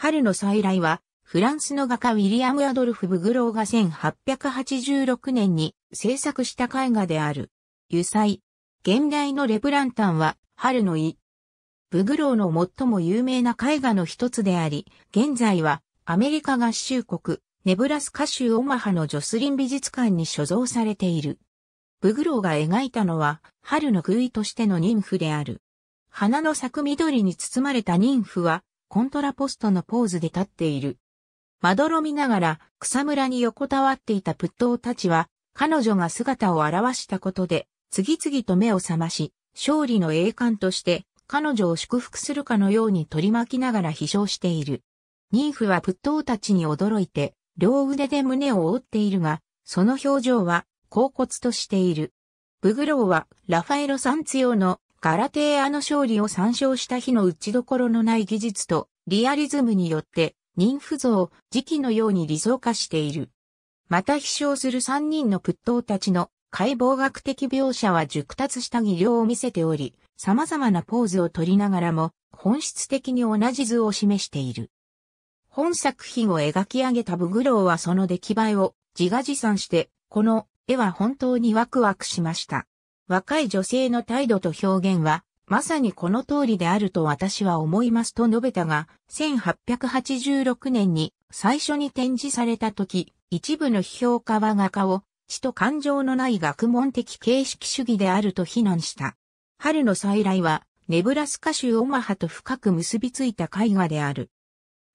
春の再来は、フランスの画家ウィリアム・アドルフ・ブグローが1886年に制作した絵画である。油彩。現代のレプランタンは、春の意。ブグローの最も有名な絵画の一つであり、現在はアメリカ合衆国、ネブラスカ州オマハのジョスリン美術館に所蔵されている。ブグローが描いたのは、春の杭としての妊婦である。花の咲く緑に包まれた妊婦は、コントラポストのポーズで立っている。まどろみながら草むらに横たわっていたプットーたちは、彼女が姿を現したことで、次々と目を覚まし、勝利の栄冠として彼女を祝福するかのように取り巻きながら飛翔している。ニーフはプットーたちに驚いて、両腕で胸を覆っているが、その表情は、恍惚としている。ブグローは、ラファエロ・サンツ用のガラテーアの勝利を参照した日の打ちどころのない技術とリアリズムによって人不像、時期のように理想化している。また飛翔する三人の仏頭たちの解剖学的描写は熟達した技量を見せており、様々なポーズを取りながらも本質的に同じ図を示している。本作品を描き上げたブグローはその出来栄えを自画自賛して、この絵は本当にワクワクしました。若い女性の態度と表現は、まさにこの通りであると私は思いますと述べたが、1886年に最初に展示された時、一部の批評家は画家を、知と感情のない学問的形式主義であると非難した。春の再来は、ネブラスカ州オマハと深く結びついた絵画である。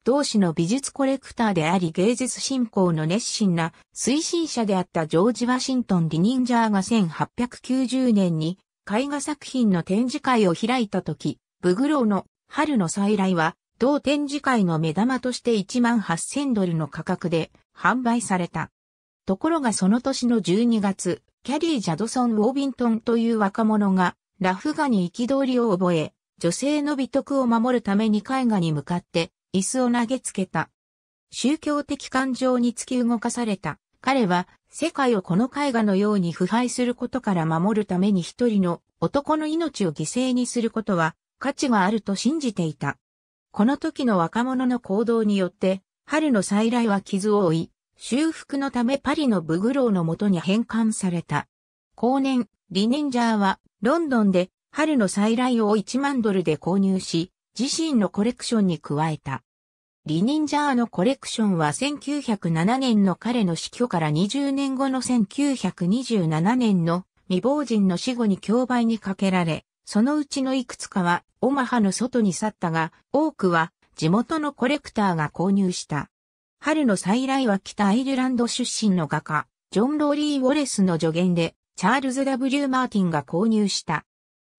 同志の美術コレクターであり芸術振興の熱心な推進者であったジョージ・ワシントン・リニンジャーが1890年に絵画作品の展示会を開いた時、ブグローの春の再来は同展示会の目玉として1万8000ドルの価格で販売された。ところがその年の12月、キャリー・ジャドソン・ウォービントンという若者がラフ画に憤りを覚え、女性の美徳を守るために絵画に向かって椅子を投げつけた。宗教的感情に突き動かされた。彼は世界をこの絵画のように腐敗することから守るために一人の男の命を犠牲にすることは価値があると信じていた。この時の若者の行動によって、春の再来は傷を負い、修復のためパリのブグローのもとに返還された。後年、リネンジャーはロンドンで春の再来を1万ドルで購入し、自身のコレクションに加えた。リニンジャーのコレクションは1907年の彼の死去から20年後の1927年の未亡人の死後に競売にかけられ、そのうちのいくつかはオマハの外に去ったが、多くは地元のコレクターが購入した。春の再来は北アイルランド出身の画家、ジョン・ローリー・ウォレスの助言で、チャールズ・ W・ マーティンが購入した。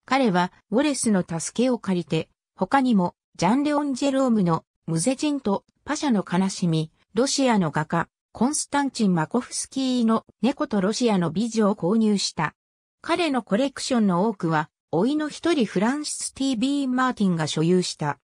彼は、ウォレスの助けを借りて、他にも、ジャン・レオン・ジェロームのムゼジンとパシャの悲しみ、ロシアの画家、コンスタンチン・マコフスキーの猫とロシアの美女を購入した。彼のコレクションの多くは、老いの一人フランシス・ティービー・マーティンが所有した。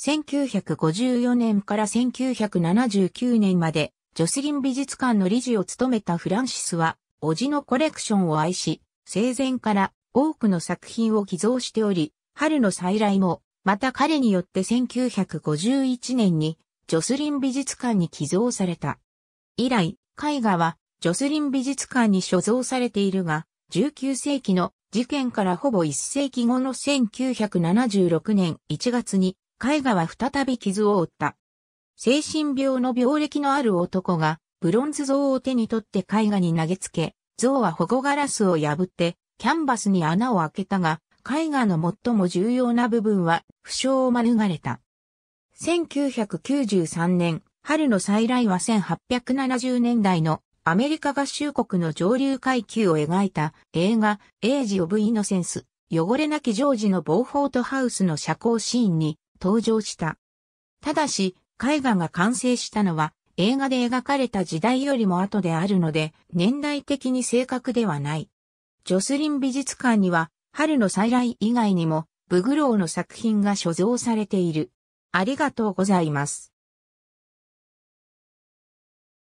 1954年から1979年まで、ジョスリン美術館の理事を務めたフランシスは、叔父のコレクションを愛し、生前から多くの作品を寄贈しており、春の再来もまた彼によって1951年にジョスリン美術館に寄贈された。以来、絵画はジョスリン美術館に所蔵されているが、19世紀の事件からほぼ1世紀後の1976年1月に絵画は再び傷を負った。精神病の病歴のある男がブロンズ像を手に取って絵画に投げつけ、像は保護ガラスを破ってキャンバスに穴を開けたが、絵画の最も重要な部分は負傷を免れた。1993年、春の再来は1870年代のアメリカ合衆国の上流階級を描いた映画、エイジ・オブ・イノセンス、汚れなきジョージのボーフォートハウスの社交シーンに登場した。ただし、絵画が完成したのは映画で描かれた時代よりも後であるので、年代的に正確ではない。ジョスリン美術館には春の再来以外にも、ブグローの作品が所蔵されている。ありがとうございます。